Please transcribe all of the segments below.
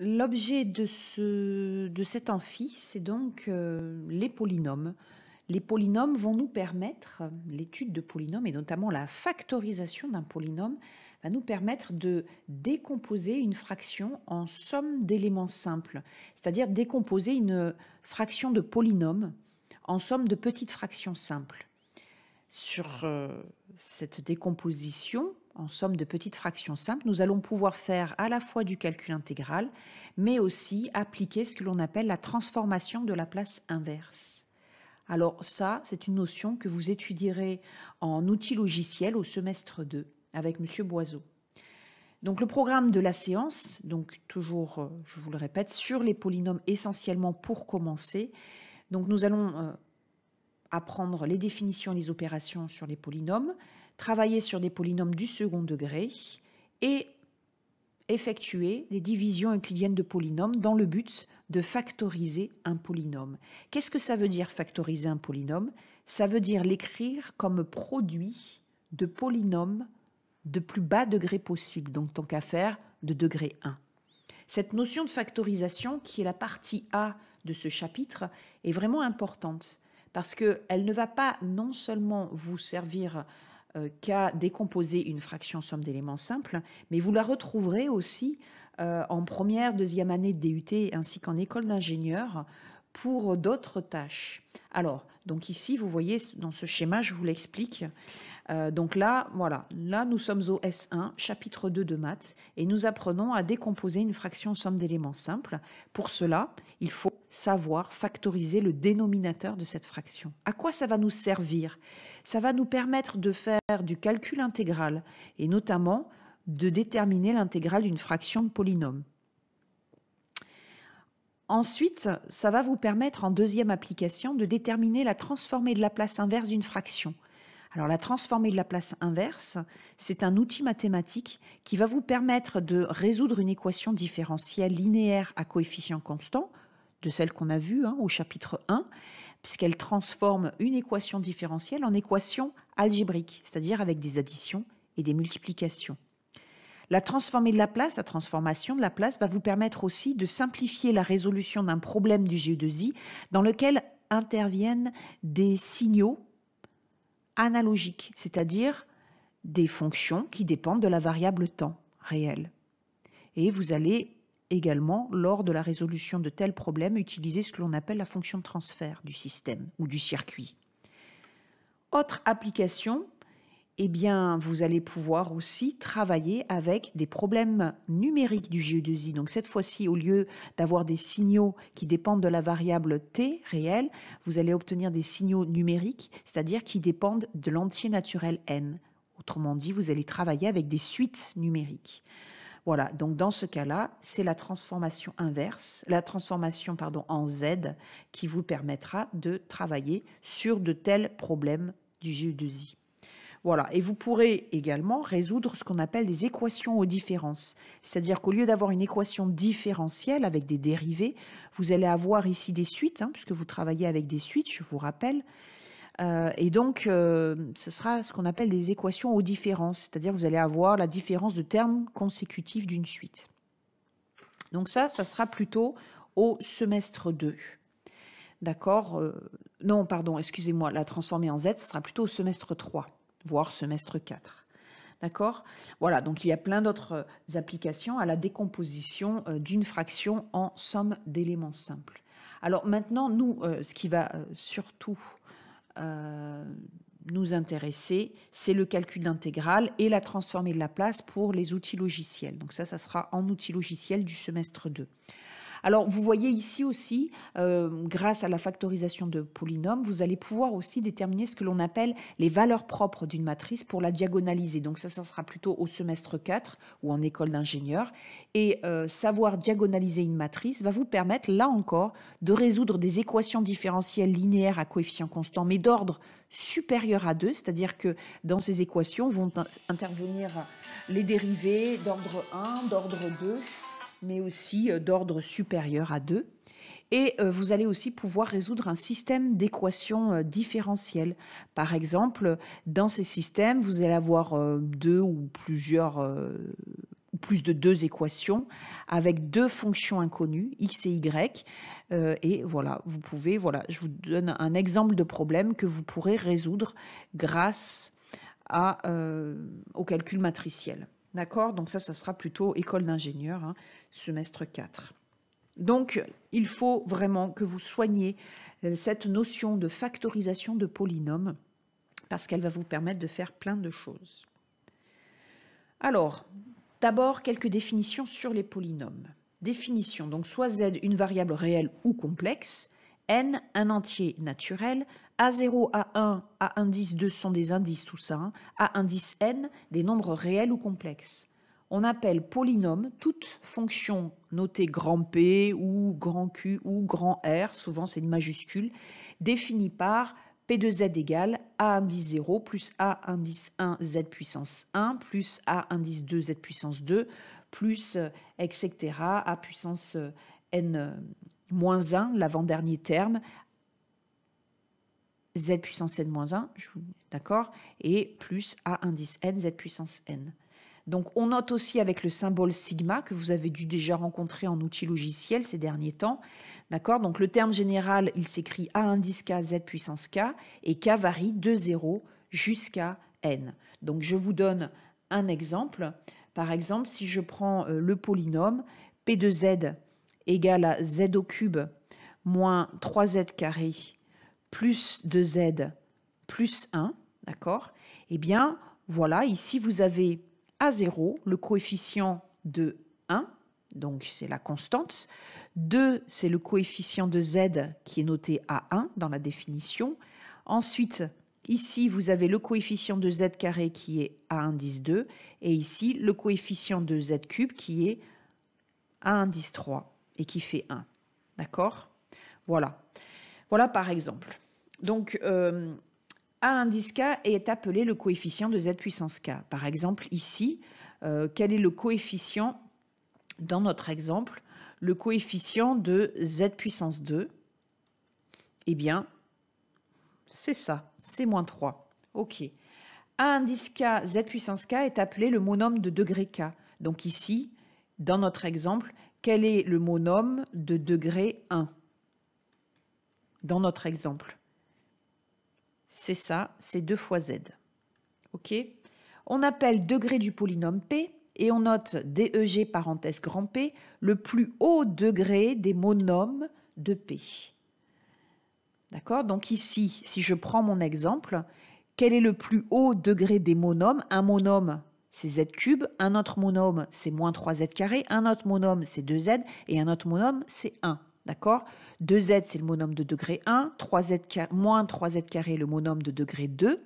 L'objet de, cet amphi, c'est donc euh, les polynômes. Les polynômes vont nous permettre, l'étude de polynômes et notamment la factorisation d'un polynôme, va nous permettre de décomposer une fraction en somme d'éléments simples, c'est-à-dire décomposer une fraction de polynômes en somme de petites fractions simples. Sur euh, cette décomposition, en somme de petites fractions simples, nous allons pouvoir faire à la fois du calcul intégral, mais aussi appliquer ce que l'on appelle la transformation de la place inverse. Alors ça, c'est une notion que vous étudierez en outil logiciel au semestre 2 avec M. Boiseau. Donc le programme de la séance, donc toujours, euh, je vous le répète, sur les polynômes essentiellement pour commencer. Donc nous allons euh, apprendre les définitions, et les opérations sur les polynômes, travailler sur des polynômes du second degré et effectuer les divisions euclidiennes de polynômes dans le but de factoriser un polynôme. Qu'est-ce que ça veut dire factoriser un polynôme Ça veut dire l'écrire comme produit de polynômes de plus bas degré possible, donc tant qu'à faire de degré 1. Cette notion de factorisation, qui est la partie A de ce chapitre, est vraiment importante parce qu'elle ne va pas non seulement vous servir euh, Qu'à décomposer une fraction somme d'éléments simples, mais vous la retrouverez aussi euh, en première, deuxième année de DUT ainsi qu'en école d'ingénieur pour d'autres tâches. Alors, donc ici, vous voyez dans ce schéma, je vous l'explique. Euh, donc là, voilà, là nous sommes au S1, chapitre 2 de maths, et nous apprenons à décomposer une fraction somme d'éléments simples. Pour cela, il faut savoir factoriser le dénominateur de cette fraction. À quoi ça va nous servir Ça va nous permettre de faire du calcul intégral, et notamment de déterminer l'intégrale d'une fraction de polynôme. Ensuite, ça va vous permettre en deuxième application de déterminer la transformée de la place inverse d'une fraction. Alors la transformée de la place inverse, c'est un outil mathématique qui va vous permettre de résoudre une équation différentielle linéaire à coefficient constant, de celle qu'on a vue hein, au chapitre 1, puisqu'elle transforme une équation différentielle en équation algébrique, c'est-à-dire avec des additions et des multiplications. La transformer de la place, la transformation de la place va vous permettre aussi de simplifier la résolution d'un problème du g 2 i dans lequel interviennent des signaux analogiques, c'est-à-dire des fonctions qui dépendent de la variable temps réelle. Et vous allez également, lors de la résolution de tels problèmes, utiliser ce que l'on appelle la fonction de transfert du système ou du circuit. Autre application eh bien, vous allez pouvoir aussi travailler avec des problèmes numériques du GE2I. Donc, cette fois-ci, au lieu d'avoir des signaux qui dépendent de la variable T réelle, vous allez obtenir des signaux numériques, c'est-à-dire qui dépendent de l'entier naturel N. Autrement dit, vous allez travailler avec des suites numériques. Voilà, donc dans ce cas-là, c'est la transformation inverse, la transformation pardon, en Z qui vous permettra de travailler sur de tels problèmes du GE2I. Voilà. Et vous pourrez également résoudre ce qu'on appelle des équations aux différences. C'est-à-dire qu'au lieu d'avoir une équation différentielle avec des dérivés, vous allez avoir ici des suites, hein, puisque vous travaillez avec des suites, je vous rappelle. Euh, et donc, euh, ce sera ce qu'on appelle des équations aux différences. C'est-à-dire que vous allez avoir la différence de termes consécutifs d'une suite. Donc ça, ça sera plutôt au semestre 2. D'accord euh, Non, pardon, excusez-moi, la transformer en Z, ce sera plutôt au semestre 3 voire semestre 4. D'accord Voilà, donc il y a plein d'autres euh, applications à la décomposition euh, d'une fraction en somme d'éléments simples. Alors maintenant, nous, euh, ce qui va surtout nous intéresser, c'est le calcul d'intégrale et la transformée de la place pour les outils logiciels. Donc ça, ça sera en outils logiciels du semestre 2. Alors vous voyez ici aussi, euh, grâce à la factorisation de polynômes, vous allez pouvoir aussi déterminer ce que l'on appelle les valeurs propres d'une matrice pour la diagonaliser. Donc ça, ça sera plutôt au semestre 4 ou en école d'ingénieur. Et euh, savoir diagonaliser une matrice va vous permettre, là encore, de résoudre des équations différentielles linéaires à coefficient constant, mais d'ordre supérieur à 2, c'est-à-dire que dans ces équations vont intervenir les dérivés d'ordre 1, d'ordre 2, mais aussi euh, d'ordre supérieur à 2. Et euh, vous allez aussi pouvoir résoudre un système d'équations euh, différentielles. Par exemple, dans ces systèmes, vous allez avoir deux ou plusieurs plus de deux équations avec deux fonctions inconnues, x et y. et voilà, vous pouvez, voilà, je vous donne un exemple de problème que vous pourrez résoudre grâce à, au calcul matriciel. D'accord Donc ça, ça sera plutôt école d'ingénieur, hein, semestre 4. Donc, il faut vraiment que vous soigniez euh, cette notion de factorisation de polynômes, parce qu'elle va vous permettre de faire plein de choses. Alors, d'abord, quelques définitions sur les polynômes. Définition, donc soit z une variable réelle ou complexe, n, un entier naturel, a0, A1, a indice 2 sont des indices, tout ça, hein. A1, n, des nombres réels ou complexes. On appelle polynôme toute fonction notée grand P ou grand Q ou grand R, souvent c'est une majuscule, définie par p de z égale A indice 0 plus A indice 1 Z puissance 1 plus A indice 2 Z puissance 2 plus euh, etc. A puissance euh, N, moins 1, l'avant-dernier terme, z puissance n moins 1, d'accord, et plus a indice n, z puissance n. Donc on note aussi avec le symbole sigma que vous avez dû déjà rencontrer en outil logiciel ces derniers temps. D'accord Donc le terme général, il s'écrit A indice K, Z puissance K, et K varie de 0 jusqu'à N. Donc je vous donne un exemple. Par exemple, si je prends euh, le polynôme P de Z égale à z au cube moins 3z carré plus 2z plus 1, d'accord Eh bien, voilà, ici vous avez à 0 le coefficient de 1, donc c'est la constante. 2, c'est le coefficient de z qui est noté à 1 dans la définition. Ensuite, ici, vous avez le coefficient de z carré qui est à indice 2, et ici, le coefficient de z cube qui est à indice 3 et qui fait 1. D'accord Voilà. Voilà par exemple. Donc, euh, A indice K est appelé le coefficient de Z puissance K. Par exemple, ici, euh, quel est le coefficient, dans notre exemple, le coefficient de Z puissance 2 Eh bien, c'est ça, c'est moins 3. OK. A indice K, Z puissance K est appelé le monôme de degré K. Donc ici, dans notre exemple, quel est le monôme de degré 1 dans notre exemple C'est ça, c'est 2 fois z. OK On appelle degré du polynôme p et on note DEG parenthèse grand P, le plus haut degré des monomes de P. D'accord Donc ici, si je prends mon exemple, quel est le plus haut degré des monomes? Un monome c'est z cube, un autre monôme, c'est moins 3z carré, un autre monôme, c'est 2z, et un autre monôme, c'est 1. D'accord 2z, c'est le monôme de degré 1, 3 moins 3z carré, le monôme de degré 2.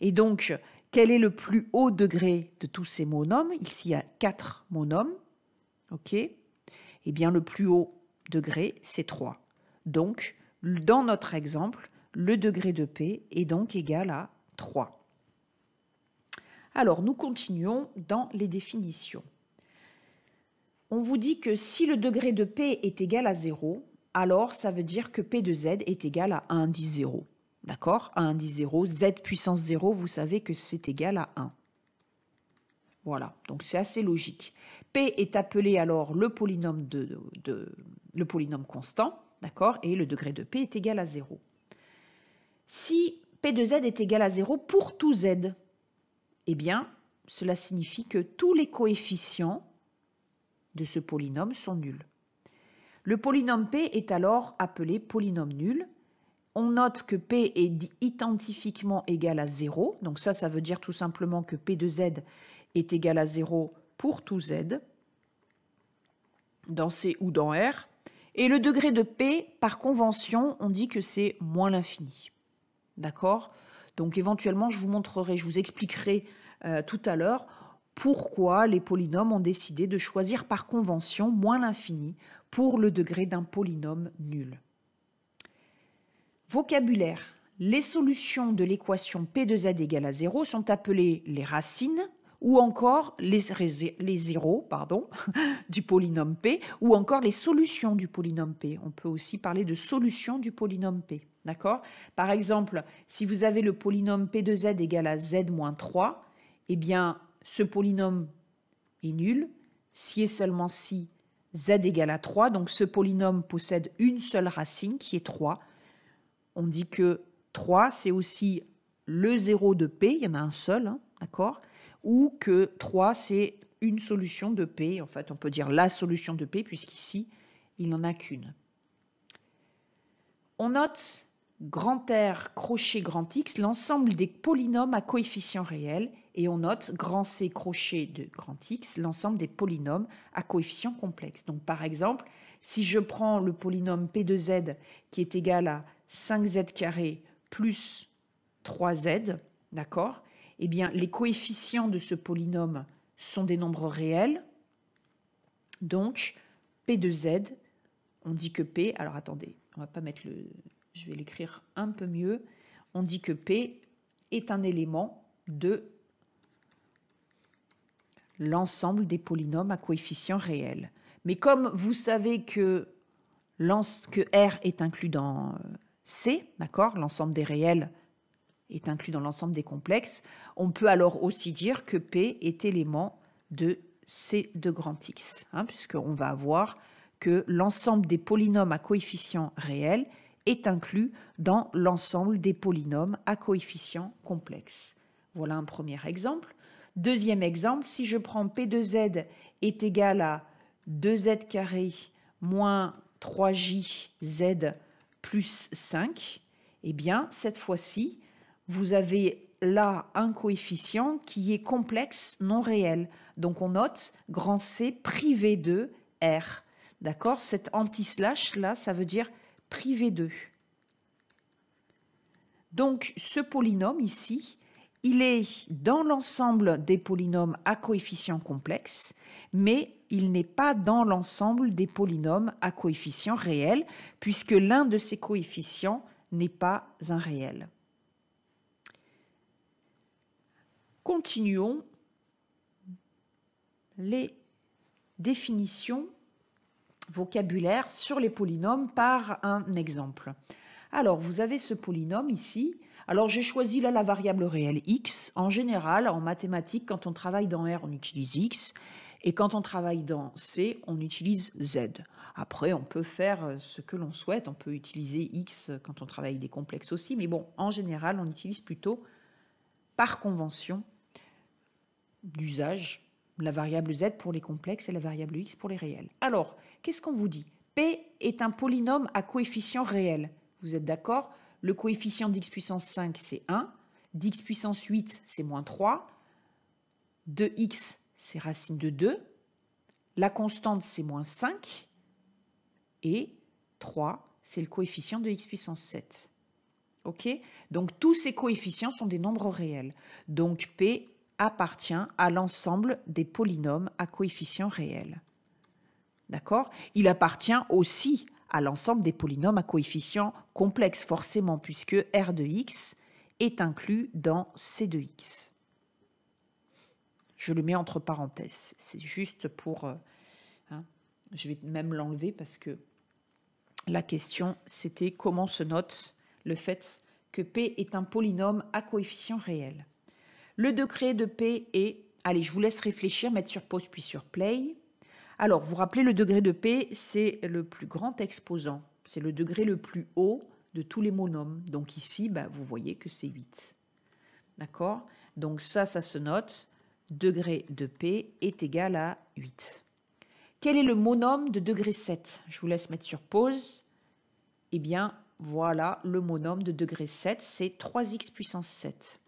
Et donc, quel est le plus haut degré de tous ces monômes Ici, il y a 4 monômes. OK Eh bien, le plus haut degré, c'est 3. Donc, dans notre exemple, le degré de P est donc égal à 3. Alors, nous continuons dans les définitions. On vous dit que si le degré de P est égal à 0, alors ça veut dire que P de Z est égal à 1 10, 0. D'accord 1, 10, 0, Z puissance 0, vous savez que c'est égal à 1. Voilà, donc c'est assez logique. P est appelé alors le polynôme, le polynôme constant, d'accord Et le degré de P est égal à 0. Si P de Z est égal à 0 pour tout Z, eh bien, cela signifie que tous les coefficients de ce polynôme sont nuls. Le polynôme P est alors appelé polynôme nul. On note que P est identifiquement égal à 0. Donc ça, ça veut dire tout simplement que P de Z est égal à 0 pour tout Z, dans C ou dans R. Et le degré de P, par convention, on dit que c'est moins l'infini. D'accord donc éventuellement, je vous montrerai, je vous expliquerai euh, tout à l'heure pourquoi les polynômes ont décidé de choisir par convention moins l'infini pour le degré d'un polynôme nul. Vocabulaire. Les solutions de l'équation p de z égale à 0 sont appelées les racines ou encore les, zéros pardon, du polynôme P, ou encore les solutions du polynôme P. On peut aussi parler de solutions du polynôme P. D'accord Par exemple, si vous avez le polynôme P de z égale à z-3, moins eh bien, ce polynôme est nul si et seulement si z égale à 3. Donc, ce polynôme possède une seule racine qui est 3. On dit que 3, c'est aussi le zéro de P, il y en a un seul, hein, d'accord ou que 3, c'est une solution de P, en fait on peut dire la solution de P, puisqu'ici, il n'en a qu'une. On note grand R, crochet, grand X, l'ensemble des polynômes à coefficient réel, et on note grand C, crochet de grand X, l'ensemble des polynômes à coefficient complexe. Donc par exemple, si je prends le polynôme P2Z qui est égal à 5Z carré plus 3Z, d'accord eh bien, les coefficients de ce polynôme sont des nombres réels. Donc, P de Z, on dit que P, alors attendez, on va pas mettre le, je vais l'écrire un peu mieux, on dit que P est un élément de l'ensemble des polynômes à coefficients réels. Mais comme vous savez que, que R est inclus dans euh, C, d'accord, l'ensemble des réels est inclus dans l'ensemble des complexes, on peut alors aussi dire que P est élément de C de grand X, hein, puisqu'on va avoir que l'ensemble des polynômes à coefficients réels est inclus dans l'ensemble des polynômes à coefficients complexes. Voilà un premier exemple. Deuxième exemple, si je prends P de Z est égal à 2Z carré moins 3JZ plus 5, et eh bien, cette fois-ci, vous avez là un coefficient qui est complexe, non réel. Donc on note grand C privé de R. D'accord Cet anti-slash là, ça veut dire privé de. Donc ce polynôme ici, il est dans l'ensemble des polynômes à coefficients complexes, mais il n'est pas dans l'ensemble des polynômes à coefficients réels, puisque l'un de ces coefficients n'est pas un réel. Continuons les définitions vocabulaires sur les polynômes par un exemple. Alors, vous avez ce polynôme ici. Alors, j'ai choisi là la variable réelle x. En général, en mathématiques, quand on travaille dans R, on utilise x. Et quand on travaille dans C, on utilise Z. Après, on peut faire euh, ce que l'on souhaite. On peut utiliser X quand on travaille des complexes aussi. Mais bon, en général, on utilise plutôt par convention d'usage, la variable z pour les complexes et la variable x pour les réels. Alors, qu'est-ce qu'on vous dit P est un polynôme à coefficient réel. Vous êtes d'accord Le coefficient d'x puissance 5, c'est 1. D'x puissance 8, c'est moins 3. De x, c'est racine de 2. La constante, c'est moins 5. Et 3, c'est le coefficient de x puissance 7. OK Donc tous ces coefficients sont des nombres réels. Donc P appartient à l'ensemble des polynômes à coefficients réels. D'accord Il appartient aussi à l'ensemble des polynômes à coefficients complexes forcément, puisque R de x est inclus dans C de x. Je le mets entre parenthèses, c'est juste pour... Euh, hein, je vais même l'enlever parce que la question, c'était comment se note le fait que P est un polynôme à coefficients réels. Le degré de P est, allez, je vous laisse réfléchir, mettre sur pause puis sur play. Alors, vous, vous rappelez, le degré de P, c'est le plus grand exposant, c'est le degré le plus haut de tous les monomes. Donc ici, bah, vous voyez que c'est 8. D'accord Donc ça, ça se note, degré de P est égal à 8. Quel est le monome de degré 7 Je vous laisse mettre sur pause. Eh bien, voilà, le monome de degré 7, c'est 3x puissance 7.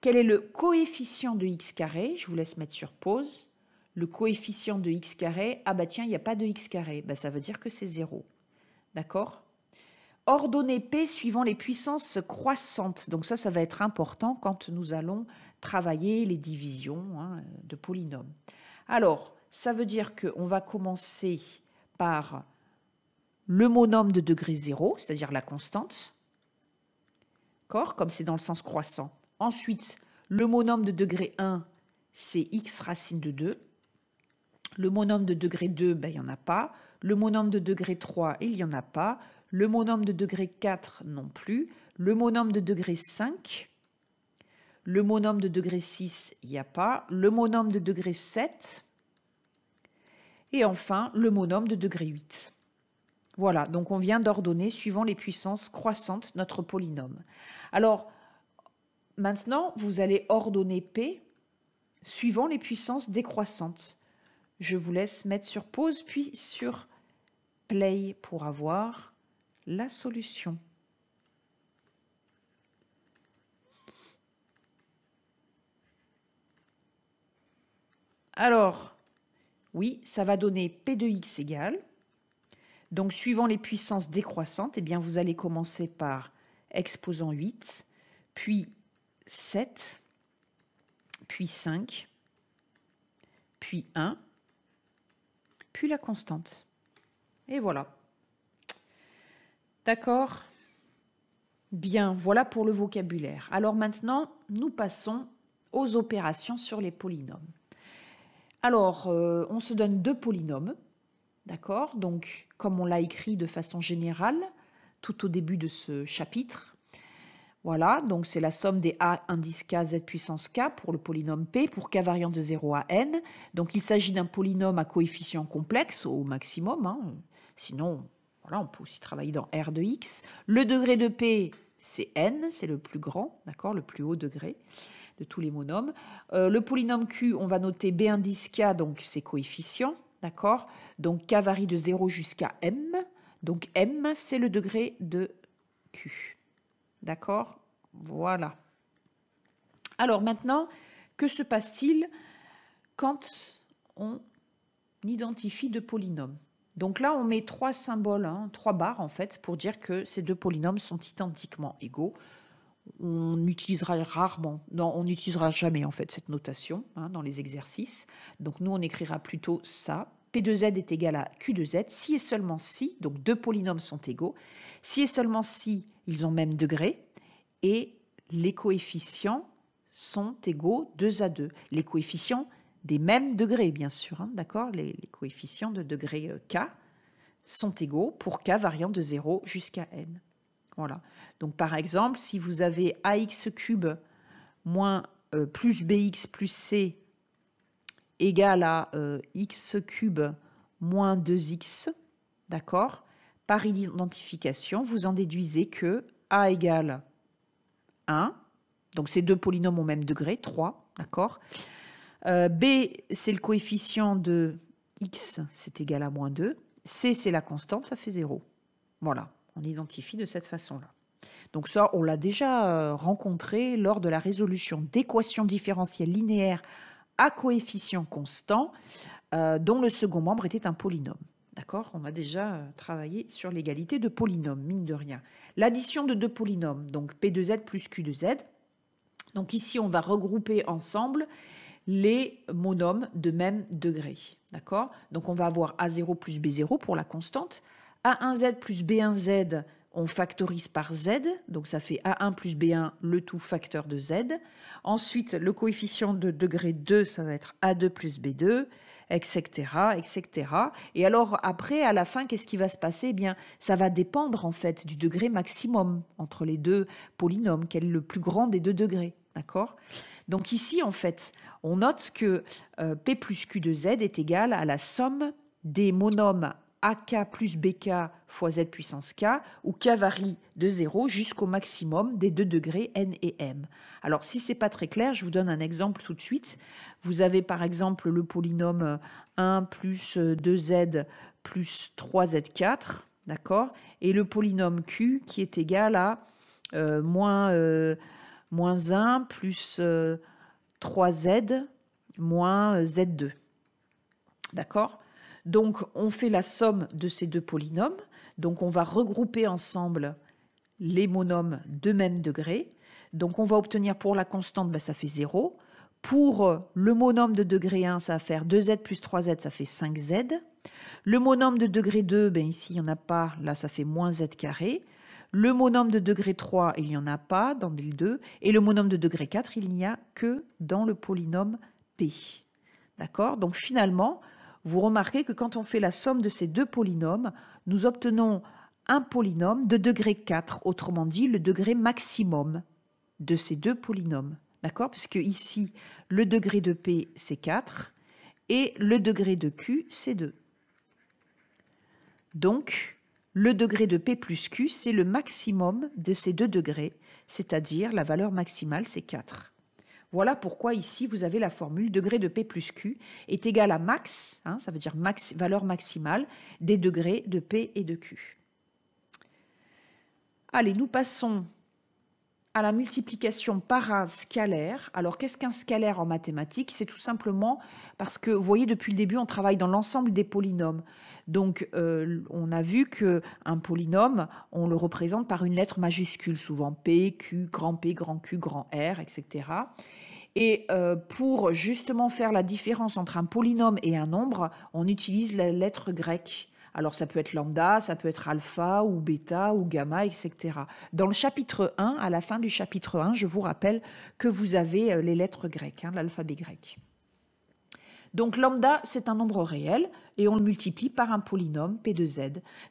Quel est le coefficient de x carré Je vous laisse mettre sur pause. Le coefficient de x carré, ah bah tiens, il n'y a pas de x carré, bah, ça veut dire que c'est 0. D'accord Ordonnée P suivant les puissances croissantes. Donc ça, ça va être important quand nous allons travailler les divisions hein, de polynômes. Alors, ça veut dire qu'on va commencer par le monôme de degré 0, c'est-à-dire la constante, comme c'est dans le sens croissant. Ensuite, le monôme de degré 1, c'est x racine de 2. Le monôme de degré 2, ben, il n'y en a pas. Le monôme de degré 3, il n'y en a pas. Le monôme de degré 4 non plus. Le monôme de degré 5, le monôme de degré 6, il n'y a pas. Le monôme de degré 7. Et enfin, le monôme de degré 8. Voilà, donc on vient d'ordonner, suivant les puissances croissantes, notre polynôme. Alors, Maintenant, vous allez ordonner P suivant les puissances décroissantes. Je vous laisse mettre sur pause puis sur play pour avoir la solution. Alors, oui, ça va donner P de x égale. Donc, suivant les puissances décroissantes, eh bien, vous allez commencer par exposant 8, puis 7, puis 5, puis 1, puis la constante. Et voilà. D'accord Bien, voilà pour le vocabulaire. Alors maintenant, nous passons aux opérations sur les polynômes. Alors, euh, on se donne deux polynômes, d'accord Donc, comme on l'a écrit de façon générale, tout au début de ce chapitre, voilà, donc c'est la somme des a indice k z puissance k pour le polynôme p pour k variant de 0 à n. Donc il s'agit d'un polynôme à coefficient complexe au maximum. Hein. Sinon, on peut aussi travailler dans R de x. Le degré de p, c'est n, c'est le plus grand, d'accord, le plus haut degré de tous les monômes. Euh, le polynôme q, on va noter b indice k, donc c'est coefficient, d'accord. Donc k varie de 0 jusqu'à m. Donc m, c'est le degré de q. D'accord Voilà. Alors maintenant, que se passe-t-il quand on identifie deux polynômes Donc là, on met trois symboles, hein, trois barres en fait, pour dire que ces deux polynômes sont identiquement égaux. On utilisera rarement, non, on n'utilisera jamais en fait cette notation hein, dans les exercices. Donc nous, on écrira plutôt ça, P2z est égal à Q2z si et seulement si, donc deux polynômes sont égaux, si et seulement si ils ont même degré, et les coefficients sont égaux 2 à 2. Les coefficients des mêmes degrés, bien sûr, hein, d'accord les, coefficients de degré euh, K sont égaux pour K variant de 0 jusqu'à N. Voilà. Donc par exemple, si vous avez AX cube moins euh, plus BX plus C égale à euh, x cube moins 2x, d'accord Par identification, vous en déduisez que a égale 1, donc ces deux polynômes au même degré, 3, d'accord euh, B, c'est le coefficient de x, c'est égal à moins 2. C, c'est la constante, ça fait 0. Voilà, on identifie de cette façon-là. Donc ça, on l'a déjà euh, rencontré lors de la résolution d'équations différentielles linéaires à coefficient constant, euh, dont le second membre était un polynôme. D'accord On a déjà euh, travaillé sur l'égalité de polynômes, mine de rien. L'addition de deux polynômes, donc P2Z plus Q2Z. Donc ici, on va regrouper ensemble les monômes de même degré. D'accord Donc on va avoir A0 plus B0 pour la constante, A1Z plus B1Z on factorise par z, donc ça fait a1 plus b1, le tout facteur de z. Ensuite, le coefficient de degré 2, ça va être a2 plus b2, etc., etc. Et alors après, à la fin, qu'est-ce qui va se passer eh bien, ça va dépendre en fait du degré maximum entre les deux polynômes, quel est le plus grand des deux degrés, d'accord Donc ici, en fait, on note que euh, p plus q de z est égal à la somme des monômes AK plus BK fois Z puissance K, où K varie de 0 jusqu'au maximum des deux degrés N et M. Alors si ce n'est pas très clair, je vous donne un exemple tout de suite. Vous avez par exemple le polynôme 1 plus 2Z plus 3Z4, d'accord Et le polynôme Q qui est égal à euh, moins, 1 euh, plus 3Z euh, moins Z2, d'accord donc on fait la somme de ces deux polynômes. Donc on va regrouper ensemble les monômes de même degré. Donc on va obtenir pour la constante, bah, ça fait 0. Pour le monôme de degré 1, ça va faire 2z plus 3z, ça fait 5z. Le monôme de degré 2, ben, ici il n'y en a pas, là ça fait moins z carré. Le monôme de degré 3, il n'y en a pas dans le 2. Et le monôme de degré 4, il n'y a que dans le polynôme P. D'accord Donc finalement, vous remarquez que quand on fait la somme de ces deux polynômes, nous obtenons un polynôme de degré 4, autrement dit le degré maximum de ces deux polynômes. D'accord Puisque ici, le degré de P, c'est 4, et le degré de Q, c'est 2. Donc, le degré de P plus Q, c'est le maximum de ces deux degrés, c'est-à-dire la valeur maximale, c'est 4. Voilà pourquoi ici, vous avez la formule degré de P plus Q est égal à max, hein, ça veut dire max, valeur maximale, des degrés de P et de Q. Allez, nous passons à la multiplication par un scalaire. Alors, qu'est-ce qu'un scalaire en mathématiques C'est tout simplement parce que, vous voyez, depuis le début, on travaille dans l'ensemble des polynômes. Donc, euh, on a vu que un polynôme, on le représente par une lettre majuscule, souvent P, Q, grand P, grand Q, grand R, etc. Et euh, pour justement faire la différence entre un polynôme et un nombre, on utilise la lettre grecque. Alors ça peut être lambda, ça peut être alpha ou bêta ou gamma, etc. Dans le chapitre 1, à la fin du chapitre 1, je vous rappelle que vous avez euh, les lettres grecques, hein, l'alphabet grec. Donc lambda, c'est un nombre réel et on le multiplie par un polynôme p 2 z.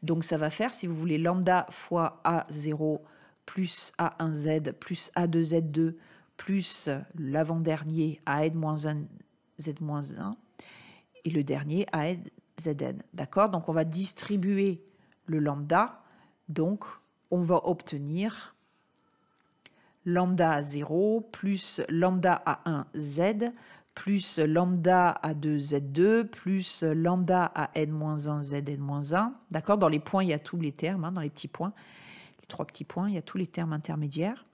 Donc ça va faire, si vous voulez, lambda fois a0 plus a1z plus a2z2 plus l'avant-dernier a z-1 et le dernier a zn. D'accord Donc on va distribuer le lambda. Donc on va obtenir lambda 0 plus lambda a 1 z plus lambda à 2 z2 plus lambda à n-1 zn-1. D'accord Dans les points, il y a tous les termes, hein, dans les petits points. Les trois petits points, il y a tous les termes intermédiaires.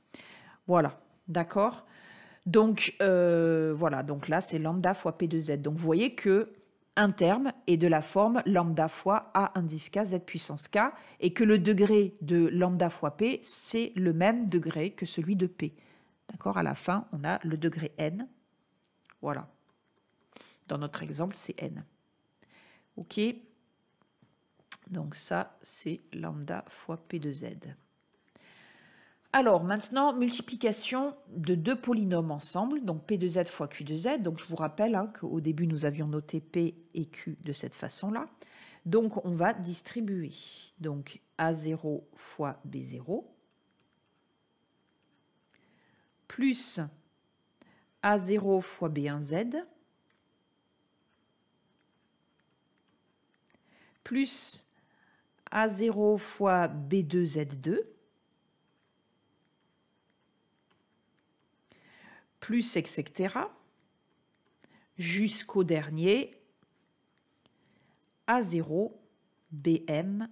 Voilà, d'accord Donc, euh, voilà, donc là, c'est lambda fois p2z. Donc, vous voyez que un terme est de la forme lambda fois a indice k z puissance k et que le degré de lambda fois p, c'est le même degré que celui de p. D'accord À la fin, on a le degré n voilà. Dans notre exemple, c'est n. OK Donc ça, c'est lambda fois p de z. Alors maintenant, multiplication de deux polynômes ensemble, donc p de z fois q de z. Donc je vous rappelle hein, qu'au début, nous avions noté p et q de cette façon-là. Donc on va distribuer. Donc a0 fois b0 plus a0 fois B1Z plus A0 fois B2Z2 plus etc. jusqu'au dernier A0 BM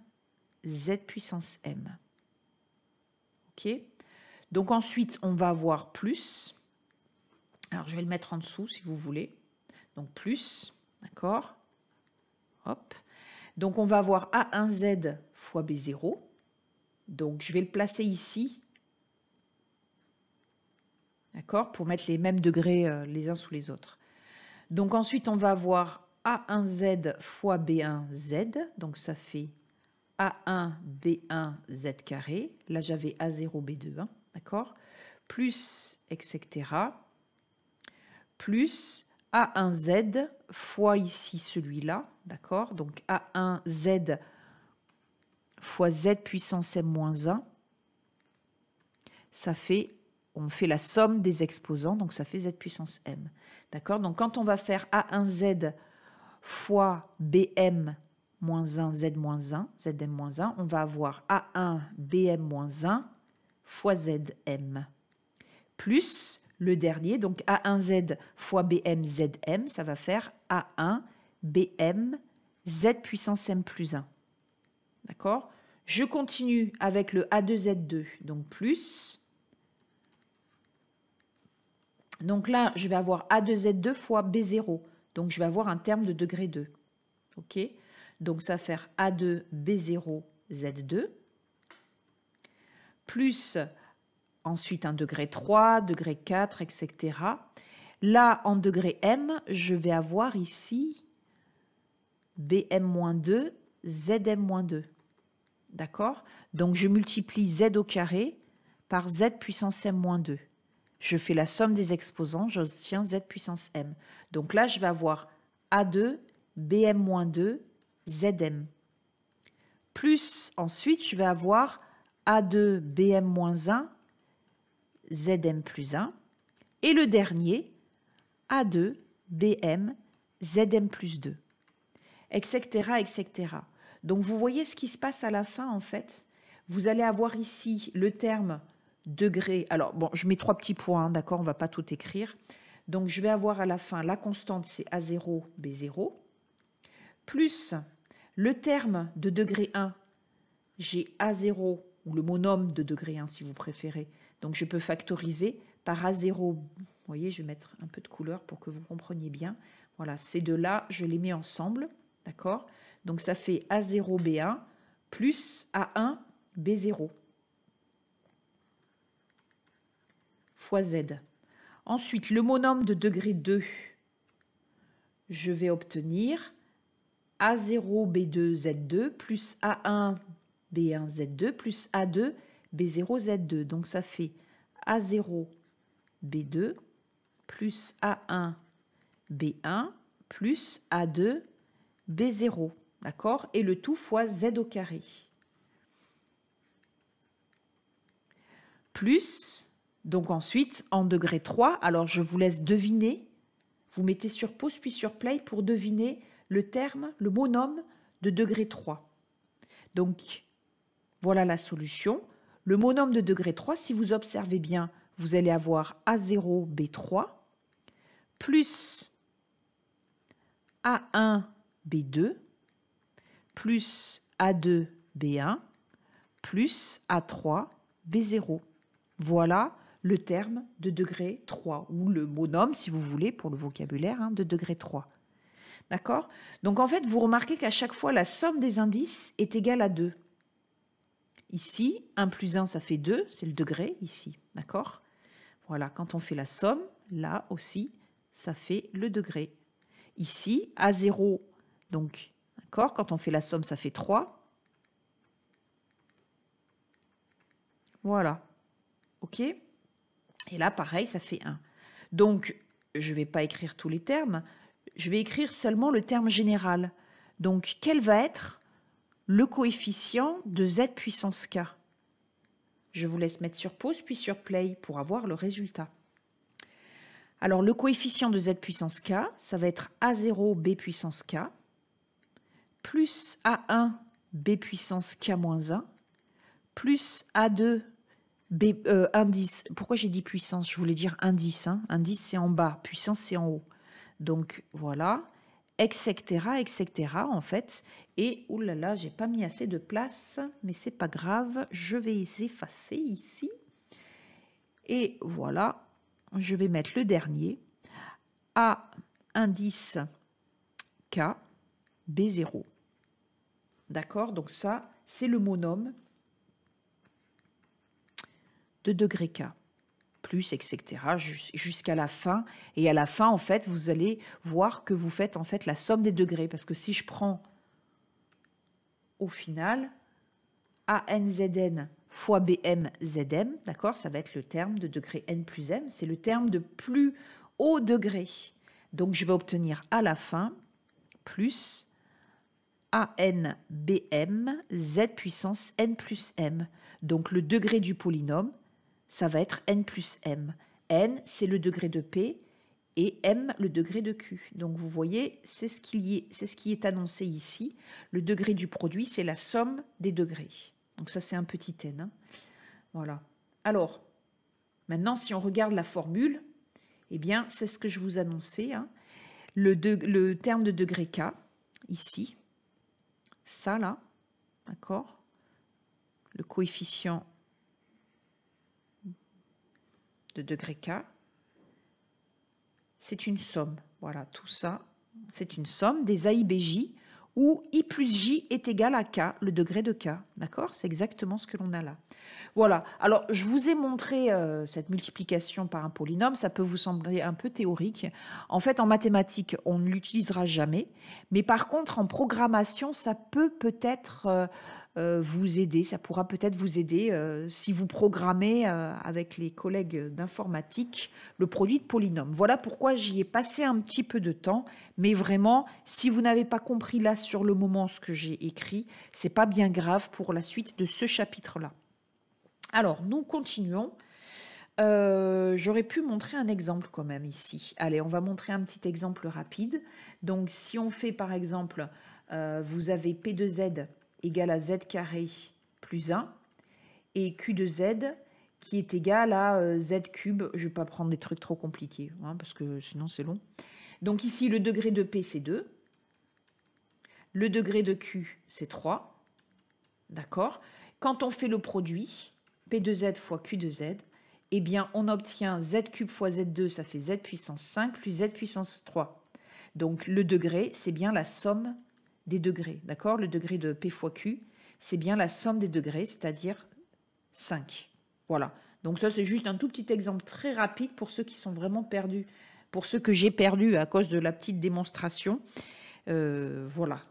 Z puissance M. OK Donc ensuite, on va avoir plus alors je vais le mettre en dessous si vous voulez. Donc plus, d'accord Hop. Donc on va avoir A1Z fois B0. Donc je vais le placer ici. D'accord Pour mettre les mêmes degrés euh, les uns sous les autres. Donc ensuite on va avoir A1Z fois B1Z. Donc ça fait A1 B1 Z carré. Là j'avais A0 B2. Hein, d'accord Plus, etc plus A1Z fois ici celui-là, d'accord Donc A1Z fois Z puissance M moins 1, ça fait, on fait la somme des exposants, donc ça fait Z puissance M, d'accord Donc quand on va faire A1Z fois BM moins 1, Z moins 1, ZM moins 1, on va avoir A1 BM moins 1 fois ZM plus le dernier. Donc A1Z fois BMZM, ça va faire A1BM Z puissance M plus 1. D'accord Je continue avec le A2Z2, donc plus. Donc là, je vais avoir A2Z2 fois B0. Donc je vais avoir un terme de degré 2. OK Donc ça va faire A2 B0 Z2 plus ensuite un degré 3, degré 4, etc. Là, en degré M, je vais avoir ici Bm-2, Zm-2. D'accord Donc je multiplie Z au carré par Z puissance M-2. Je fais la somme des exposants, j'obtiens Z puissance M. Donc là, je vais avoir A2, Bm-2, Zm. Plus ensuite, je vais avoir A2, Bm-1, ZM plus 1. Et le dernier, A2, BM, ZM plus 2. Etc. etc. Donc vous voyez ce qui se passe à la fin en fait. Vous allez avoir ici le terme degré. Alors bon, je mets trois petits points, hein, d'accord, on ne va pas tout écrire. Donc je vais avoir à la fin la constante c'est A0, B0, plus le terme de degré 1, j'ai A0, ou le monome de degré 1 si vous préférez, donc je peux factoriser par A0. Vous voyez, je vais mettre un peu de couleur pour que vous compreniez bien. Voilà, ces deux-là, je les mets ensemble, d'accord Donc ça fait A0B1 plus A1B0 fois Z. Ensuite, le monome de degré 2, je vais obtenir A0B2Z2 plus A1B1Z2 plus A2 B0Z2. Donc ça fait A0 B2 plus A1 B1 plus A2 B0. D'accord Et le tout fois Z au carré. Plus, donc ensuite, en degré 3, alors je vous laisse deviner, vous mettez sur pause puis sur play pour deviner le terme, le monome de degré 3. Donc, voilà la solution. Le monôme de degré 3, si vous observez bien, vous allez avoir A0B3 plus A1B2 plus A2B1 plus A3B0. Voilà le terme de degré 3, ou le monome, si vous voulez, pour le vocabulaire, hein, de degré 3. D'accord Donc en fait, vous remarquez qu'à chaque fois, la somme des indices est égale à 2. Ici, 1 plus 1, ça fait 2, c'est le degré ici, d'accord Voilà, quand on fait la somme, là aussi, ça fait le degré. Ici, à 0, donc, d'accord Quand on fait la somme, ça fait 3. Voilà, ok Et là, pareil, ça fait 1. Donc, je ne vais pas écrire tous les termes, je vais écrire seulement le terme général. Donc, quel va être le coefficient de z puissance k. Je vous laisse mettre sur pause puis sur play pour avoir le résultat. Alors le coefficient de z puissance k, ça va être a0 b puissance k plus a1 b puissance k moins 1 plus a2 b euh, indice. Pourquoi j'ai dit puissance Je voulais dire indice. Hein. indice c'est en bas, puissance c'est en haut. Donc voilà, etc., etc., en fait. Et, oulala, j'ai pas mis assez de place, mais c'est pas grave, je vais effacer ici. Et voilà, je vais mettre le dernier, A indice K, B0. D'accord Donc ça, c'est le monome de degré K etc., jusqu'à la fin. Et à la fin, en fait, vous allez voir que vous faites en fait la somme des degrés. Parce que si je prends au final ANZN fois BMZM, d'accord Ça va être le terme de degré N plus M, c'est le terme de plus haut degré. Donc je vais obtenir à la fin plus ANBM Z puissance N plus M. Donc le degré du polynôme, ça va être n plus m. n, c'est le degré de p et m, le degré de q. Donc vous voyez, c'est ce, qui est annoncé ici. Le degré du produit, c'est la somme des degrés. Donc ça, c'est un petit n. Hein. Voilà. Alors, maintenant, si on regarde la formule, eh bien, c'est ce que je vous annonçais. Hein. Le, le terme de degré k, ici, ça là, d'accord Le coefficient de degré K, c'est une somme. Voilà, tout ça, c'est une somme des aibj où I plus J est égal à K, le degré de K. D'accord C'est exactement ce que l'on a là. Voilà. Alors, je vous ai montré euh, cette multiplication par un polynôme. Ça peut vous sembler un peu théorique. En fait, en mathématiques, on ne l'utilisera jamais. Mais par contre, en programmation, ça peut peut-être... Euh, euh, vous aider. Ça pourra peut-être vous aider euh, si vous programmez euh, avec les collègues d'informatique le produit de polynômes. Voilà pourquoi j'y ai passé un petit peu de temps. Mais vraiment, si vous n'avez pas compris là sur le moment ce que j'ai écrit, c'est pas bien grave pour la suite de ce chapitre-là. Alors, nous continuons. j'aurais pu montrer un exemple quand même ici. Allez, on va montrer un petit exemple rapide. Donc, si on fait par exemple, vous avez P2Z égale à z carré plus 1, et q de z qui est égal à euh, z cube. Je ne vais pas prendre des trucs trop compliqués, hein, parce que sinon c'est long. Donc ici, le degré de P, c'est 2. Le degré de Q, c'est 3. D'accord Quand on fait le produit, P de z fois Q de z, eh bien, on obtient z cube fois z2, ça fait z puissance 5 plus z puissance 3. Donc le degré, c'est bien la somme des degrés. D'accord Le degré de P fois Q, c'est bien la somme des degrés, c'est-à-dire 5. Voilà. Donc ça, c'est juste un tout petit exemple très rapide pour ceux qui sont vraiment perdus, pour ceux que j'ai perdus à cause de la petite démonstration. Euh, voilà.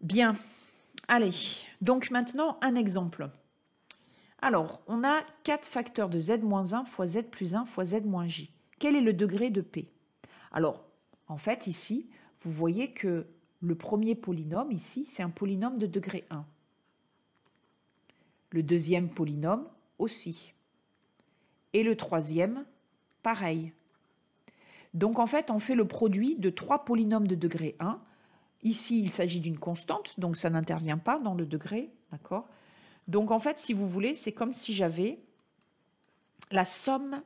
Bien. Allez. Donc maintenant, un exemple. Alors, on a 4 facteurs de z-1 fois z plus 1 fois z moins j. Quel est le degré de P Alors, en fait, ici, vous voyez que le premier polynôme ici, c'est un polynôme de degré 1. Le deuxième polynôme aussi. Et le troisième, pareil. Donc en fait, on fait le produit de trois polynômes de degré 1. Ici, il s'agit d'une constante, donc ça n'intervient pas dans le degré, d'accord Donc en fait, si vous voulez, c'est comme si j'avais la somme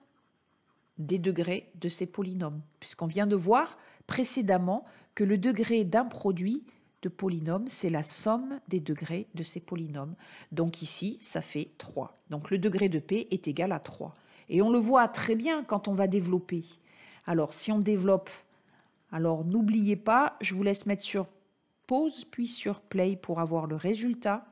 des degrés de ces polynômes, puisqu'on vient de voir précédemment que le degré d'un produit de polynôme, c'est la somme des degrés de ces polynômes. Donc ici, ça fait 3. Donc le degré de P est égal à 3. Et on le voit très bien quand on va développer. Alors si on développe, alors n'oubliez pas, je vous laisse mettre sur pause puis sur play pour avoir le résultat.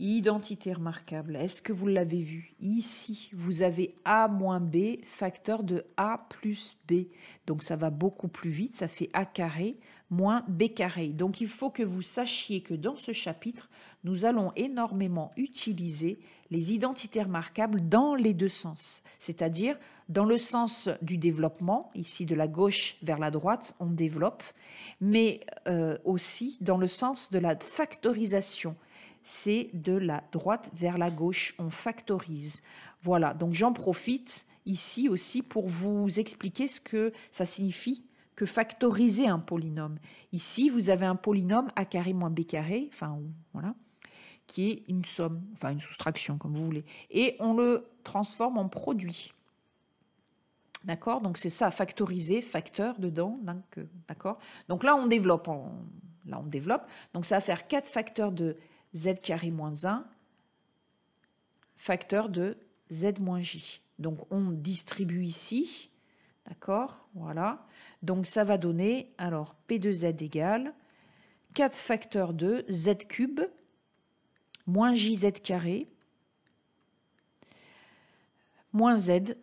Identité remarquable, est-ce que vous l'avez vu Ici, vous avez A moins B, facteur de A plus B. Donc ça va beaucoup plus vite, ça fait A carré moins B carré. Donc il faut que vous sachiez que dans ce chapitre, nous allons énormément utiliser les identités remarquables dans les deux sens, c'est-à-dire dans le sens du développement, ici de la gauche vers la droite, on développe, mais euh, aussi dans le sens de la factorisation, c'est de la droite vers la gauche, on factorise. Voilà, donc j'en profite ici aussi pour vous expliquer ce que ça signifie que factoriser un polynôme. Ici, vous avez un polynôme a carré moins b carré, enfin voilà, qui est une somme, enfin une soustraction comme vous voulez, et on le transforme en produit. D'accord Donc c'est ça, factoriser, facteur dedans. Euh, d'accord Donc là, on développe. Là, on développe. Donc ça va faire quatre facteurs de z carré moins 1 facteur de z moins j. Donc on distribue ici, d'accord Voilà. Donc ça va donner, alors p de z égale 4 facteurs de z cube moins jz carré moins z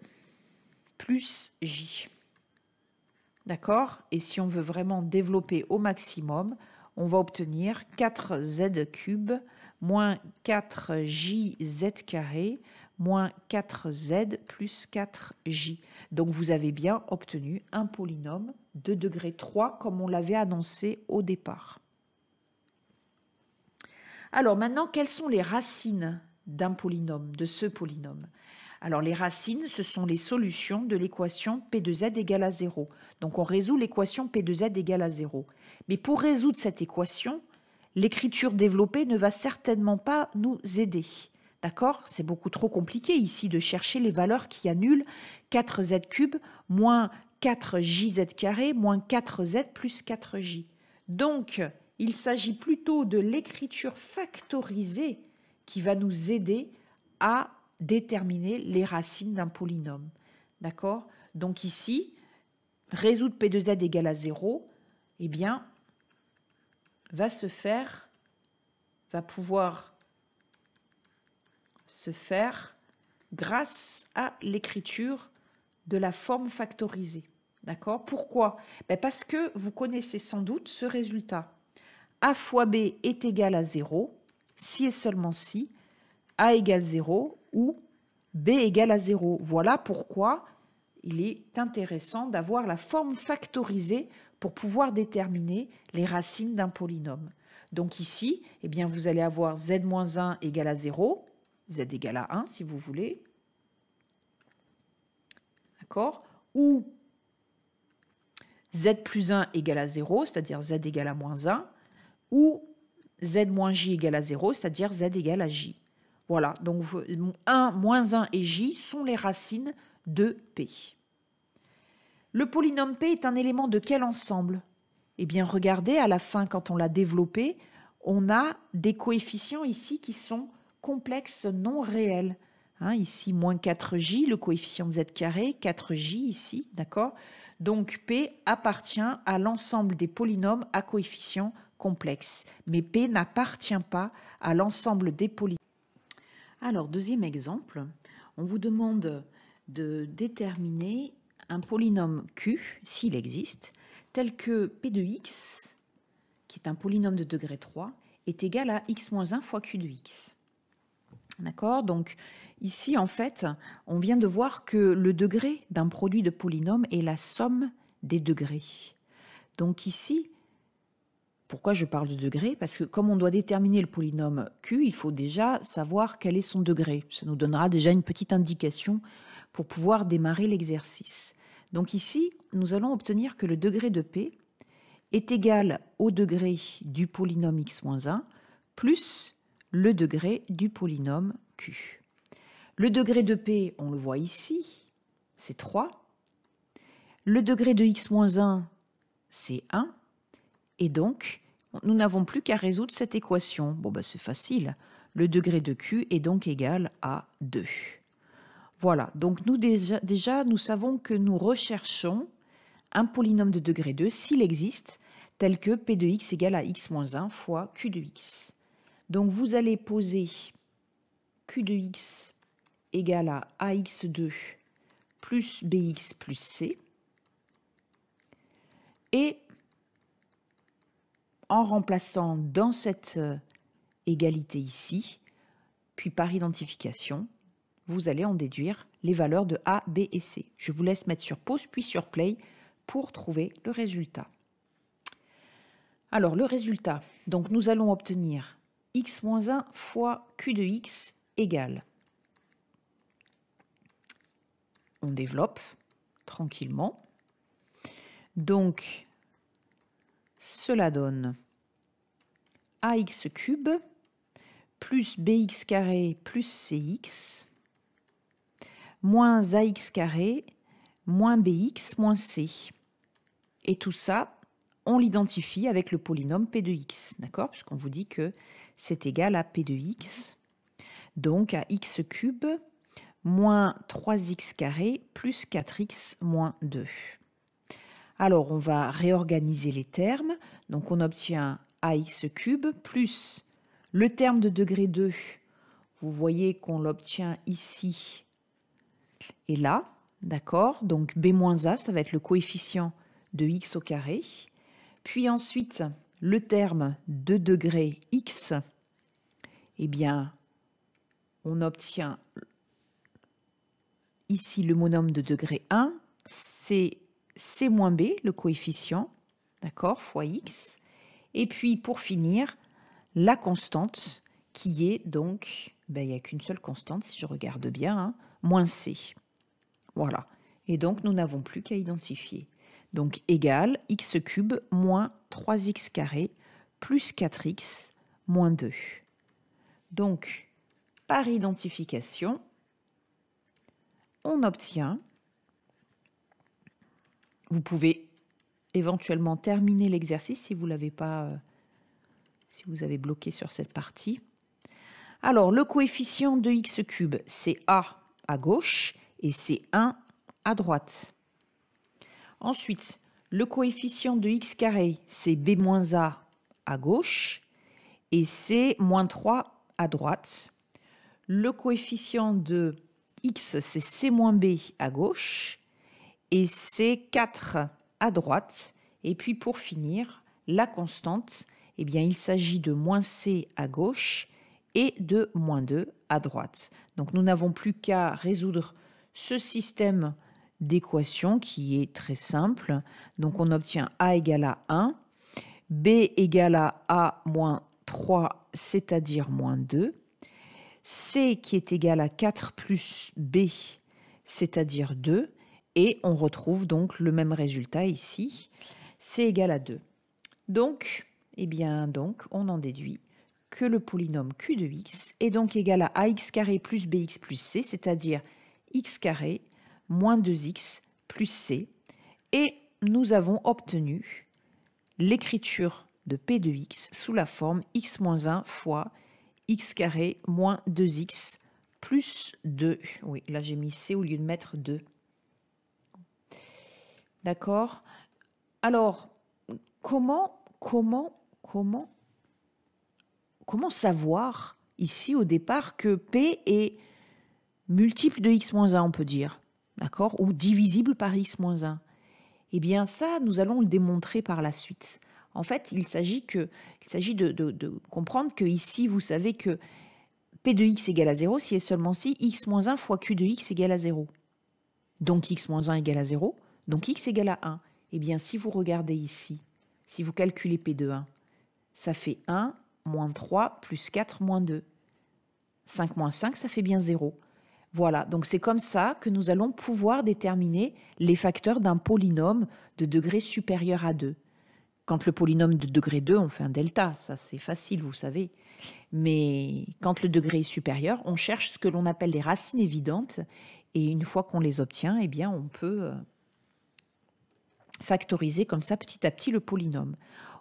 plus j. D'accord Et si on veut vraiment développer au maximum, on va obtenir 4z cube moins 4jz carré moins 4z plus 4j. Donc vous avez bien obtenu un polynôme de degré 3 comme on l'avait annoncé au départ. Alors maintenant, quelles sont les racines d'un polynôme, de ce polynôme Alors les racines, ce sont les solutions de l'équation P2Z égale à 0. Donc on résout l'équation P2Z égale à 0. Mais pour résoudre cette équation, l'écriture développée ne va certainement pas nous aider. D'accord C'est beaucoup trop compliqué ici de chercher les valeurs qui annulent 4z cube moins 4jz carré moins 4z plus 4j. Donc, il s'agit plutôt de l'écriture factorisée qui va nous aider à déterminer les racines d'un polynôme. D'accord Donc ici, résoudre P2Z égale à 0, eh bien, va se faire, va pouvoir se faire grâce à l'écriture de la forme factorisée. D'accord Pourquoi ben Parce que vous connaissez sans doute ce résultat. A fois B est égal à 0, si et seulement si A égale 0 ou B égale à 0. Voilà pourquoi il est intéressant d'avoir la forme factorisée pour pouvoir déterminer les racines d'un polynôme. Donc ici, eh bien, vous allez avoir z-1 égale à 0, z égale à 1 si vous voulez. D'accord Ou z plus 1 égale à 0, c'est-à-dire z égale à moins 1, ou z moins j égale à 0, c'est-à-dire z égale à j. Voilà, donc 1, moins 1 et j sont les racines de P. Le polynôme P est un élément de quel ensemble Eh bien, regardez, à la fin, quand on l'a développé, on a des coefficients ici qui sont complexes non réels. Hein, ici, moins 4j, le coefficient de z carré, 4j ici, d'accord Donc P appartient à l'ensemble des polynômes à coefficients complexes. Mais P n'appartient pas à l'ensemble des polynômes. Alors, deuxième exemple, on vous demande de déterminer un polynôme Q, s'il existe, tel que P de x, qui est un polynôme de degré 3, est égal à x-1 moins fois Q de x. D'accord Donc ici, en fait, on vient de voir que le degré d'un produit de polynôme est la somme des degrés. Donc ici, pourquoi je parle de degré Parce que comme on doit déterminer le polynôme Q, il faut déjà savoir quel est son degré. Ça nous donnera déjà une petite indication pour pouvoir démarrer l'exercice. Donc ici, nous allons obtenir que le degré de P est égal au degré du polynôme x-1 plus le degré du polynôme q. Le degré de P, on le voit ici, c'est 3. Le degré de x-1, c'est 1. Et donc, nous n'avons plus qu'à résoudre cette équation. Bon, ben, c'est facile. Le degré de Q est donc égal à 2. Voilà, donc nous déjà, nous savons que nous recherchons un polynôme de degré 2 s'il existe, tel que p de x égale à x moins 1 fois q de x. Donc vous allez poser q de x égale à ax2 plus bx plus c. Et en remplaçant dans cette euh, égalité ici, puis par identification, vous allez en déduire les valeurs de A, B et C. Je vous laisse mettre sur pause puis sur play pour trouver le résultat. Alors le résultat, donc nous allons obtenir x-1 fois q de x égale. On développe tranquillement. Donc cela donne ax cube plus bx carré plus cx moins ax carré, moins bx, moins c. Et tout ça, on l'identifie avec le polynôme p de x, d'accord Puisqu'on vous dit que c'est égal à p de x, donc à x cube moins 3x carré plus 4x moins 2. Alors on va réorganiser les termes, donc on obtient ax cube plus le terme de degré 2, vous voyez qu'on l'obtient ici et là, d'accord Donc B-A, ça va être le coefficient de x au carré. Puis ensuite, le terme de degré x, eh bien, on obtient ici le monôme de degré 1, c'est C moins B, le coefficient, d'accord, fois X. Et puis pour finir, la constante qui est donc, ben, il n'y a qu'une seule constante si je regarde bien, hein, moins C. Voilà. Et donc, nous n'avons plus qu'à identifier. Donc, égal x cube moins 3x carré plus 4x moins 2. Donc, par identification, on obtient, vous pouvez éventuellement terminer l'exercice si vous l'avez pas, euh, si vous avez bloqué sur cette partie. Alors, le coefficient de x cube, c'est a à gauche, et C1 à droite. Ensuite, le coefficient de x carré, c'est b-a moins à gauche et c-3 à droite. Le coefficient de x, c'est c-b moins à gauche et c4 à droite. Et puis pour finir, la constante, eh bien il s'agit de moins c à gauche et de moins 2 à droite. Donc nous n'avons plus qu'à résoudre ce système d'équation qui est très simple. Donc on obtient A égale à 1, B égale à A moins 3, c'est-à-dire moins 2, C qui est égal à 4 plus B, c'est-à-dire 2, et on retrouve donc le même résultat ici, C égale à 2. Donc, eh bien, donc, on en déduit que le polynôme Q de x est donc égal à ax carré plus bx plus c, c'est-à-dire x carré moins 2x plus c. Et nous avons obtenu l'écriture de p de x sous la forme x moins 1 fois x carré moins 2x plus 2. Oui, là j'ai mis c au lieu de mettre 2. D'accord Alors, comment, comment, comment, comment savoir ici au départ que P est multiple de x-1, on peut dire, d'accord Ou divisible par x-1. Eh bien ça, nous allons le démontrer par la suite. En fait, il s'agit, que, il s'agit de, comprendre que ici, vous savez que p de x égale à 0 si et seulement si x-1 fois q de x égale à 0. Donc x-1 égale à 0, donc x égale à 1. Eh bien, si vous regardez ici, si vous calculez p de 1, ça fait 1 moins 3 plus 4 moins 2. 5 moins 5, ça fait bien 0. Voilà, donc c'est comme ça que nous allons pouvoir déterminer les facteurs d'un polynôme de degré supérieur à 2. Quand le polynôme de degré 2, on fait un delta, ça c'est facile, vous savez. Mais quand le degré est supérieur, on cherche ce que l'on appelle les racines évidentes, et une fois qu'on les obtient, eh bien on peut euh, factoriser comme ça petit à petit le polynôme.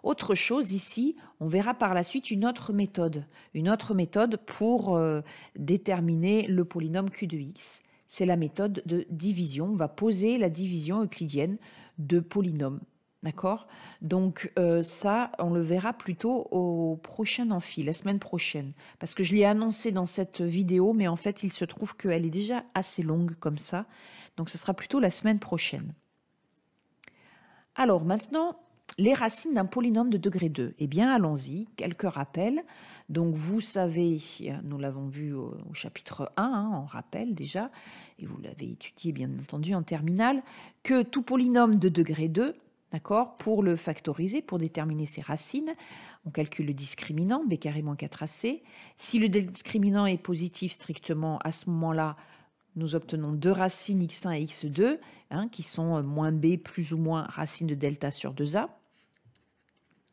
Autre chose ici, on verra par la suite une autre méthode, une autre méthode pour euh, déterminer le polynôme Q de x. C'est la méthode de division. On va poser la division euclidienne de polynômes. D'accord Donc euh, ça, on le verra plutôt au prochain amphi, la semaine prochaine. Parce que je l'ai annoncé dans cette vidéo, mais en fait, il se trouve qu'elle est déjà assez longue comme ça. Donc ce sera plutôt la semaine prochaine. Alors maintenant, les racines d'un polynôme de degré 2. Eh bien, allons-y, quelques rappels. Donc, vous savez, nous l'avons vu au, chapitre 1, en hein, rappel déjà, et vous l'avez étudié bien entendu en terminale, que tout polynôme de degré 2, d'accord, pour le factoriser, pour déterminer ses racines, on calcule le discriminant, b carré moins 4ac. Si le discriminant est positif strictement, à ce moment-là, nous obtenons deux racines x1 et x2, hein, qui sont euh, moins b plus ou moins racine de delta sur 2a.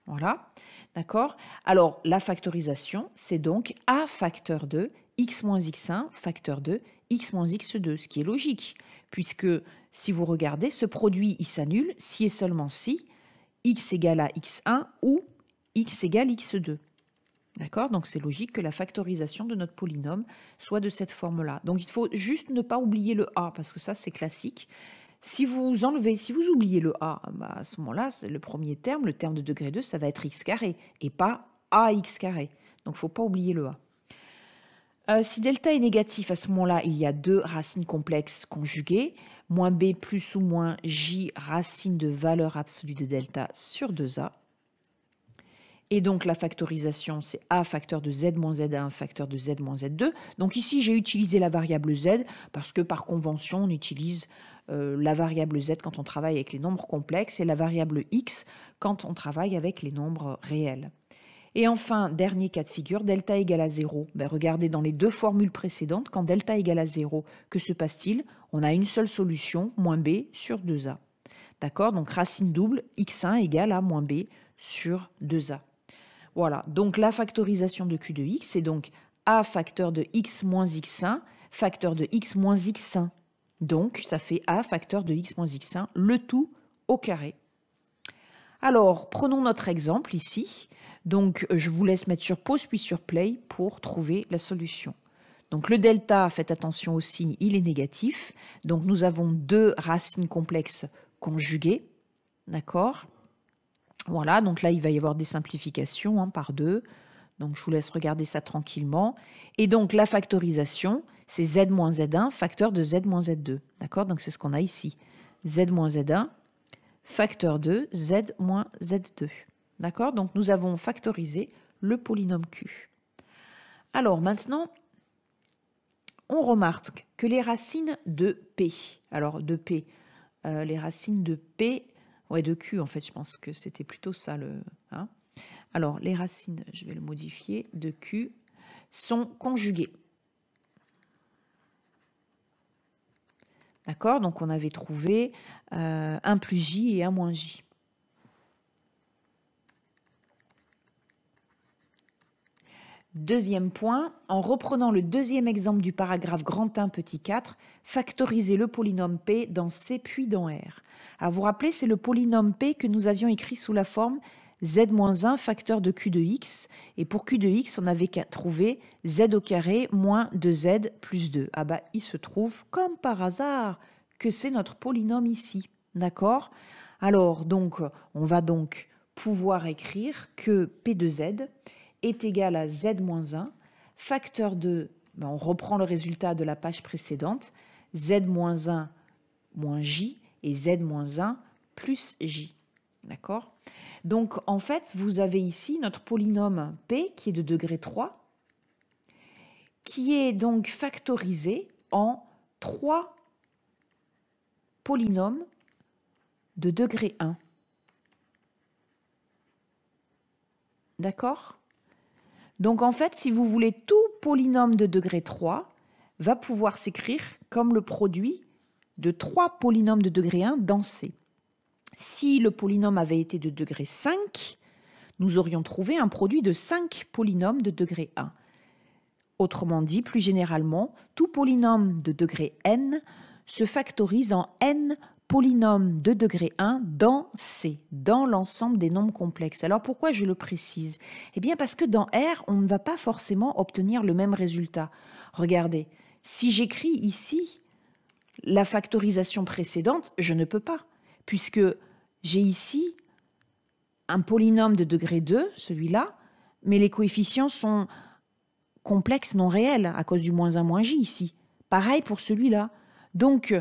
Voilà, d'accord Alors, la factorisation, c'est donc A facteur 2, x moins x1 facteur 2, x moins x2, ce qui est logique, puisque si vous regardez, ce produit, il s'annule si et seulement si x égale à x1 ou x égale x2. D'accord Donc c'est logique que la factorisation de notre polynôme soit de cette forme-là. Donc il faut juste ne pas oublier le a, parce que ça c'est classique. Si vous enlevez, si vous oubliez le a, bah, à ce moment-là, le premier terme, le terme de degré 2, ça va être x carré et pas ax carré. Donc, il ne faut pas oublier le a. Euh, si delta est négatif, à ce moment-là, il y a deux racines complexes conjuguées, moins b plus ou moins j racine de valeur absolue de delta sur 2a. Et donc la factorisation, c'est a facteur de z moins z1 1 facteur de z moins z2. Donc ici, j'ai utilisé la variable z parce que par convention, on utilise euh, la variable z quand on travaille avec les nombres complexes et la variable x quand on travaille avec les nombres réels. Et enfin, dernier cas de figure, delta égale à 0. Ben, regardez dans les deux formules précédentes, quand delta égale à 0, que se passe-t-il On a une seule solution, moins b sur 2a. D'accord Donc racine double, x1 égale à moins b sur 2a. Voilà, donc la factorisation de q de x, c'est donc a facteur de x moins x1 facteur de x moins x1. Donc, ça fait a facteur de x moins x1, le tout au carré. Alors, prenons notre exemple ici. Donc, je vous laisse mettre sur pause puis sur play pour trouver la solution. Donc, le delta, faites attention au signe, il est négatif. Donc, nous avons deux racines complexes conjuguées. D'accord Voilà, donc là, il va y avoir des simplifications hein, par deux. Donc, je vous laisse regarder ça tranquillement. Et donc, la factorisation, c'est Z-Z1 facteur de Z-Z2. D'accord Donc c'est ce qu'on a ici. Z-Z1 facteur de Z-Z2. D'accord Donc nous avons factorisé le polynôme Q. Alors maintenant, on remarque que les racines de P, alors de P, euh, les racines de P, ouais de Q en fait, je pense que c'était plutôt ça le... Hein. alors les racines, je vais le modifier, de Q sont conjuguées. D'accord Donc on avait trouvé euh, un 1 plus j et 1 moins j. Deuxième point, en reprenant le deuxième exemple du paragraphe grand 1 petit 4, factoriser le polynôme p dans C puis dans R. À vous rappeler, c'est le polynôme p que nous avions écrit sous la forme z-1 facteur de q de x. Et pour q de x, on avait qu'à trouver z au carré moins 2z plus 2. Ah bah, il se trouve, comme par hasard, que c'est notre polynôme ici. D'accord Alors, donc, on va donc pouvoir écrire que p de z est égal à z-1 facteur de... Ben, on reprend le résultat de la page précédente. z-1 moins j et z-1 plus j. D'accord donc en fait, vous avez ici notre polynôme P qui est de degré 3, qui est donc factorisé en 3 polynômes de degré 1. D'accord Donc en fait, si vous voulez, tout polynôme de degré 3 va pouvoir s'écrire comme le produit de trois polynômes de degré 1 dans C. Si le polynôme avait été de degré 5, nous aurions trouvé un produit de 5 polynômes de degré 1. Autrement dit, plus généralement, tout polynôme de degré n se factorise en n polynômes de degré 1 dans C, dans l'ensemble des nombres complexes. Alors pourquoi je le précise Eh bien parce que dans R, on ne va pas forcément obtenir le même résultat. Regardez, si j'écris ici la factorisation précédente, je ne peux pas puisque j'ai ici un polynôme de degré 2, celui-là, mais les coefficients sont complexes non réels à cause du moins 1 moins j ici. Pareil pour celui-là. Donc,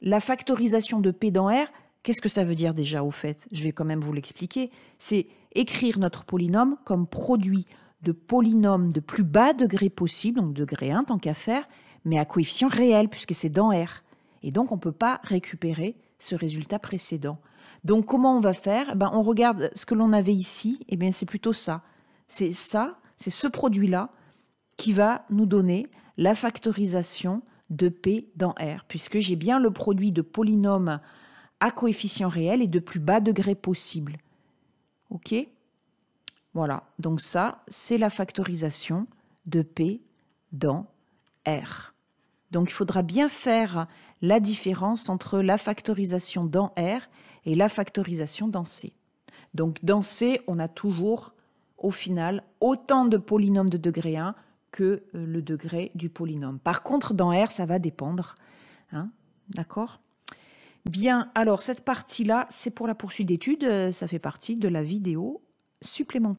la factorisation de P dans R, qu'est-ce que ça veut dire déjà au fait Je vais quand même vous l'expliquer. C'est écrire notre polynôme comme produit de polynômes de plus bas degré possible, donc degré 1 tant qu'à faire, mais à coefficient réel puisque c'est dans R. Et donc on ne peut pas récupérer ce résultat précédent. Donc comment on va faire eh ben, On regarde ce que l'on avait ici, et eh bien c'est plutôt ça. C'est ça, c'est ce produit-là qui va nous donner la factorisation de P dans R, puisque j'ai bien le produit de polynômes à coefficient réel et de plus bas degré possible. OK Voilà, donc ça, c'est la factorisation de P dans R. Donc il faudra bien faire la différence entre la factorisation dans R et la factorisation dans C. Donc dans C, on a toujours au final autant de polynômes de degré 1 que euh, le degré du polynôme. Par contre, dans R, ça va dépendre. Hein, d'accord Bien, alors cette partie-là, c'est pour la poursuite d'études, euh, ça fait partie de la vidéo supplémentaire.